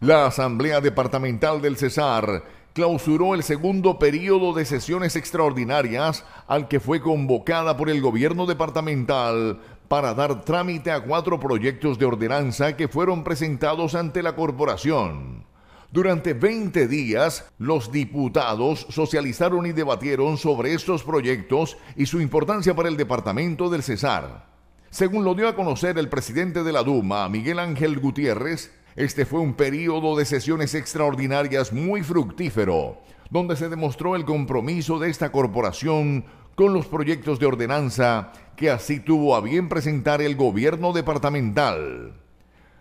La Asamblea Departamental del Cesar clausuró el segundo periodo de sesiones extraordinarias al que fue convocada por el gobierno departamental para dar trámite a cuatro proyectos de ordenanza que fueron presentados ante la corporación. Durante 20 días, los diputados socializaron y debatieron sobre estos proyectos y su importancia para el departamento del Cesar. Según lo dio a conocer el presidente de la Duma, Miguel Ángel Gutiérrez, este fue un periodo de sesiones extraordinarias muy fructífero, donde se demostró el compromiso de esta corporación con los proyectos de ordenanza que así tuvo a bien presentar el gobierno departamental.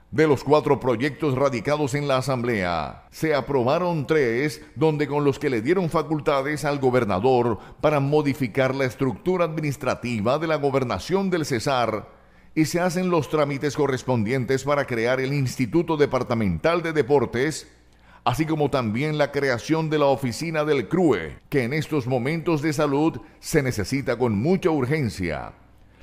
De los cuatro proyectos radicados en la Asamblea, se aprobaron tres donde con los que le dieron facultades al gobernador para modificar la estructura administrativa de la gobernación del Cesar y se hacen los trámites correspondientes para crear el Instituto Departamental de Deportes, así como también la creación de la oficina del CRUE, que en estos momentos de salud se necesita con mucha urgencia,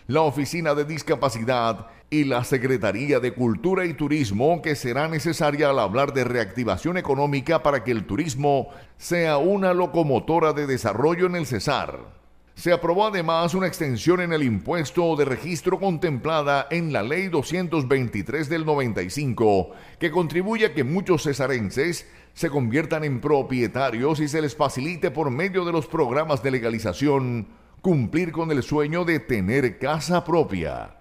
la oficina de discapacidad y la Secretaría de Cultura y Turismo, que será necesaria al hablar de reactivación económica para que el turismo sea una locomotora de desarrollo en el Cesar. Se aprobó además una extensión en el impuesto de registro contemplada en la Ley 223 del 95, que contribuye a que muchos cesarenses se conviertan en propietarios y se les facilite por medio de los programas de legalización cumplir con el sueño de tener casa propia.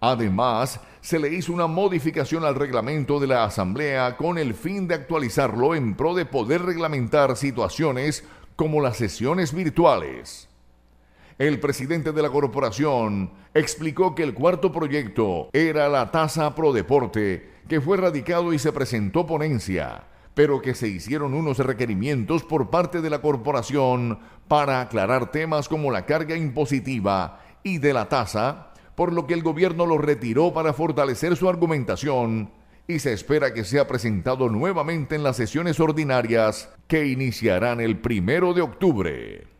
Además, se le hizo una modificación al reglamento de la Asamblea con el fin de actualizarlo en pro de poder reglamentar situaciones como las sesiones virtuales. El presidente de la corporación explicó que el cuarto proyecto era la tasa pro deporte, que fue radicado y se presentó ponencia, pero que se hicieron unos requerimientos por parte de la corporación para aclarar temas como la carga impositiva y de la tasa, por lo que el gobierno lo retiró para fortalecer su argumentación y se espera que sea presentado nuevamente en las sesiones ordinarias que iniciarán el primero de octubre.